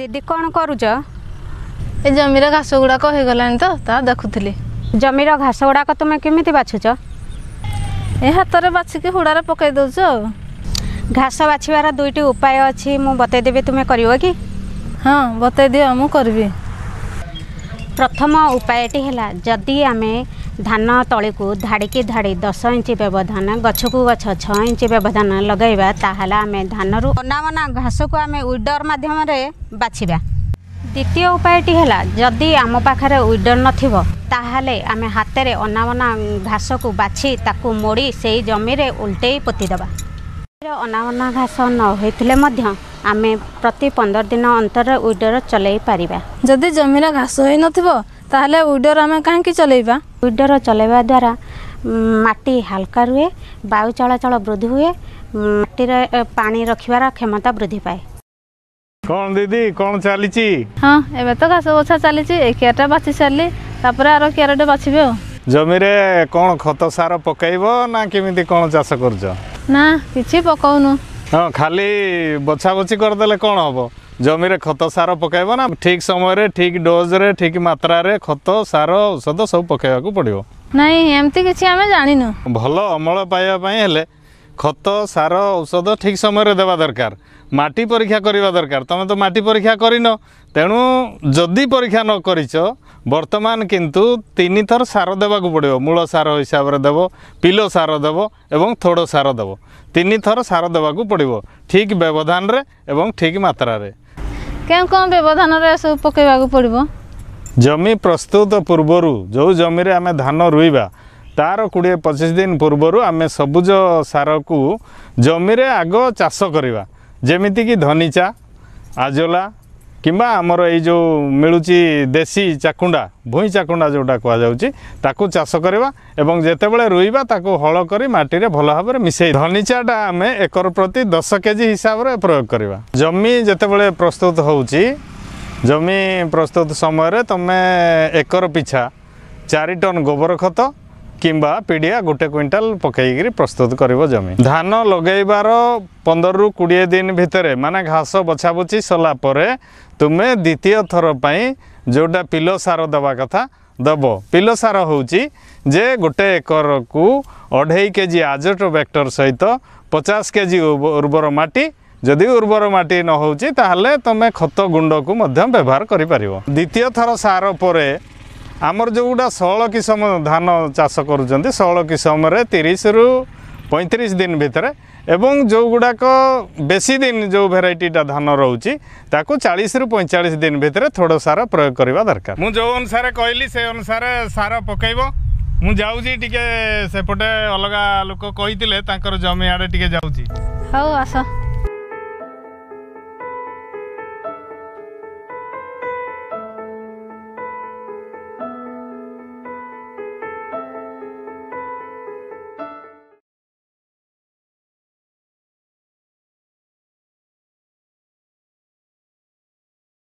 দিদি কোণ করুছ ଏ ଜମିର ଘାସ ଗୁଡ଼ାକ ହେଇଗଲାଣି ତ ତାହା ଦେଖୁଥିଲି ଜମିର ଘାସ ଗୁଡ଼ାକ ତୁମେ କେମିତି ବାଛୁଛ ଏ ହାତରେ ବାଛିକି ହୁଡ଼ାରେ ପକାଇ ଦେଉଛୁ ଆଉ ଘାସ ବାଛିବାର ଦୁଇଟି ଉପାୟ ଅଛି ମୁଁ ବତେଇଦେବି ତୁମେ କରିବ କି ହଁ ବତେଇ ଦିଅ ମୁଁ କରିବି ପ୍ରଥମ ଉପାୟଟି ହେଲା ଯଦି ଆମେ ଧାନ ତଳିକୁ ଧାଡ଼ିକି ଧାଡ଼ି ଦଶ ଇଞ୍ଚ ବ୍ୟବଧାନ ଗଛକୁ ଗଛ ଛଅ ଇଞ୍ଚ ବ୍ୟବଧାନ ଲଗାଇବା ତାହେଲେ ଆମେ ଧାନରୁ ଅନାବନା ଘାସକୁ ଆମେ ୱିଡର୍ ମାଧ୍ୟମରେ ବାଛିବା ଦ୍ୱିତୀୟ ଉପାୟଟି ହେଲା ଯଦି ଆମ ପାଖରେ ୱିଡର୍ ନଥିବ ତାହେଲେ ଆମେ ହାତରେ ଅନାବନା ଘାସକୁ ବାଛି ତାକୁ ମୋଡ଼ି ସେଇ ଜମିରେ ଓଲଟେଇ ପୋତିଦେବା ଅନାବନା ଘାସ ନ ହୋଇଥିଲେ ମଧ୍ୟ ଆମେ ପ୍ରତି ପନ୍ଦର ଦିନ ଅନ୍ତରରେ ୱିଡର୍ ଚଲାଇ ପାରିବା ଯଦି ଜମିରେ ଘାସ ହୋଇନଥିବ ତାହେଲେ ୱିଡ଼ର ଆମେ କାହିଁକି ଚଲେଇବା ୱିଡ଼ର ଚଲେଇବା ଦ୍ୱାରା ମାଟି ହାଲକା ରୁହେ ବାୟୁ ଚଳାଚଳ ବୃଦ୍ଧି ହୁଏ ମାଟିରେ ପାଣି ରଖିବାର କ୍ଷମତା ବୃଦ୍ଧି ପାଏ କ'ଣ ଦିଦି କ'ଣ ଚାଲିଛି ହଁ ଏବେ ତ ଘାସ ବଛା ଚାଲିଛି ଏ କିଆରଟା ବାଛି ସାରିଲି ତାପରେ ଆର କିଆରଟେ ବାଛିବେ ଆଉ ଜମିରେ କ'ଣ ଖତ ସାର ପକାଇବ ନା କେମିତି କ'ଣ ଚାଷ କରୁଛ ନା କିଛି ପକାଉନୁ ହଁ ଖାଲି ବଛା ବଛି କରିଦେଲେ କ'ଣ ହବ জমিরে খত সার পকাইব না ঠিক সময়ের ঠিক ডোজরে ঠিক মাত্রার খত সার ঔষধ সব পকাইবাকু পড়িব ନାଇଁ ଏମିତି କିଛି ଆମେ ଜାଣିନୁ ଭଲ ଅମଳ ପାଇବା ପାଇଁ ହେଲେ ଖତ ସାର ଔଷଧ ଠିକ୍ ସମୟରେ ଦେବା ଦରକାର ମାଟି ପରୀକ୍ଷା କରିବା ଦରକାର ତୁମେ ତ ମାଟି ପରୀକ୍ଷା କରିନ ତେଣୁ ଯଦି ପରୀକ୍ଷା ନ କରିଛ ବର୍ତ୍ତମାନ କିନ୍ତୁ ତିନିଥର ସାର ଦେବାକୁ ପଡ଼ିବ ମୂଳ ସାର ହିସାବରେ ଦେବ ପିଲ ସାର ଦେବ ଏବଂ ଥୋଡ଼ ସାର ଦେବ ତିନିଥର ସାର ଦେବାକୁ ପଡ଼ିବ ଠିକ୍ ବ୍ୟବଧାନରେ ଏବଂ ଠିକ୍ ମାତ୍ରାରେ କେଉଁ କ'ଣ ବ୍ୟବଧାନରେ ସବୁ ପକାଇବାକୁ ପଡ଼ିବ ଜମି ପ୍ରସ୍ତୁତ ପୂର୍ବରୁ ଯେଉଁ ଜମିରେ ଆମେ ଧାନ ରୋଇବା ତାର କୋଡ଼ିଏ ପଚିଶ ଦିନ ପୂର୍ବରୁ ଆମେ ସବୁଜ ସାରକୁ ଜମିରେ ଆଗ ଚାଷ କରିବା ଯେମିତିକି ଧନିଚା ଆଜଲା କିମ୍ବା ଆମର ଏଇ ଯେଉଁ ମିଳୁଛି ଦେଶୀ ଚାକୁଣ୍ଡା ଭୂଇଁ ଚାକୁଣ୍ଡା ଯେଉଁଟା କୁହାଯାଉଛି ତାକୁ ଚାଷ କରିବା ଏବଂ ଯେତେବେଳେ ରୋଇବା ତାକୁ ହଳ କରି ମାଟିରେ ଭଲ ଭାବରେ ମିଶେଇ ଧନିଚାଟା ଆମେ ଏକର ପ୍ରତି ଦଶ କେଜି ହିସାବରେ ପ୍ରୟୋଗ କରିବା ଜମି ଯେତେବେଳେ ପ୍ରସ୍ତୁତ ହେଉଛି ଜମି ପ୍ରସ୍ତୁତ ସମୟରେ ତୁମେ ଏକର ପିଛା ଚାରି ଟନ୍ ଗୋବର ଖତ কিংবা পিডিয়া গোটে কুইন্টাল পকাইকি প্রস্তুত করব জমি ধান লগাইবার পনের কোড়িয়ে দিন ভিতরে মানে ঘাস বছাবুছি সলা পরে তুমি দ্বিতীয় থর যেটা পিল সার দেওয়া কথা দেব পিল সার হচ্ছে যে গোটে একরকু অঢেই কেজি আজট ব্যাক্টর সহ পচাশ কেজি উর্বর মাটি যদি উর্বর মাটি নহচি তাহলে তুমি খত গুণ্ডকু ব্যবহার করে পার দ্বিতীয় থর সার পরে ଆମର ଯେଉଁଗୁଡ଼ା ଷୋହଳ କିସମ ଧାନ ଚାଷ କରୁଛନ୍ତି ଷୋହଳ କିସମରେ ତିରିଶରୁ ପଇଁତିରିଶ ଦିନ ଭିତରେ ଏବଂ ଯେଉଁଗୁଡ଼ାକ ବେଶୀ ଦିନ ଯେଉଁ ଭେରାଇଟିଟା ଧାନ ରହୁଛି ତାକୁ ଚାଳିଶରୁ ପଇଁଚାଳିଶ ଦିନ ଭିତରେ ଥୋଡ଼ ସାର ପ୍ରୟୋଗ କରିବା ଦରକାର ମୁଁ ଯେଉଁ ଅନୁସାରେ କହିଲି ସେ ଅନୁସାରେ ସାର ପକାଇବ ମୁଁ ଯାଉଛି ଟିକେ ସେପଟେ ଅଲଗା ଲୋକ କହିଥିଲେ ତାଙ୍କର ଜମି ଆଡ଼େ ଟିକେ ଯାଉଛି ହଉ ଆସ